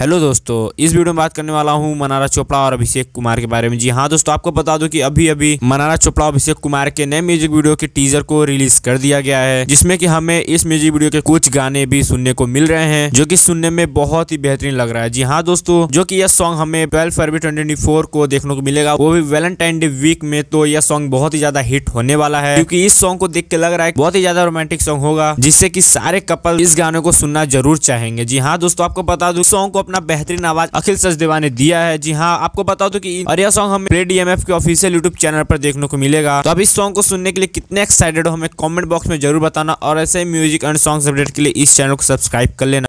hello दोस्तों इस video में बात करने वाला हूं मनारा चोपड़ा और अभिषेक कुमार के बारे में जी हाँ दोस्तों आपको बता दूं कि अभी अभी मनारा चोपड़ा और अभिषेक कुमार के नए म्यूजिक वीडियो के टीजर को रिलीज कर दिया गया है जिसमें कि हमें इस म्यूजिक वीडियो के कुछ गाने भी सुनने को मिल रहे हैं जो की सुनने में बहुत ही बेहतरीन लग रहा है जी हाँ दोस्तों जो की यह सॉन्ग हमें ट्वेल्व फरवरी ट्वेंटी को देखने को मिलेगा वो भी वेलेंटाइन डे वीक में तो यह सॉन्ग बहुत ही ज्यादा हिट होने वाला है क्यूँकी इस सॉन्ग को देख के लग रहा है बहुत ही ज्यादा रोमांटिक सॉन्ग होगा जिससे की सारे कपल इस गाने को सुनना जरूर चाहेंगे जी हाँ दोस्तों आपको बता दू सॉन्ग को अपना बेहतरीन आवाज अखिल सचदेवा ने दिया है जी हाँ आपको बता दो तो की अरिया सॉन्ग हमें प्ले डीएमएफ के ऑफिशियल यूट्यूब चैनल पर देखने को मिलेगा तो अब इस सॉन्ग को सुनने के लिए कितने एक्साइटेड हो हमें कॉमेंट बॉक्स में जरूर बताना और ऐसे म्यूजिक एंड सॉन्ग अपडेट के लिए इस चैनल को सब्सक्राइब कर लेना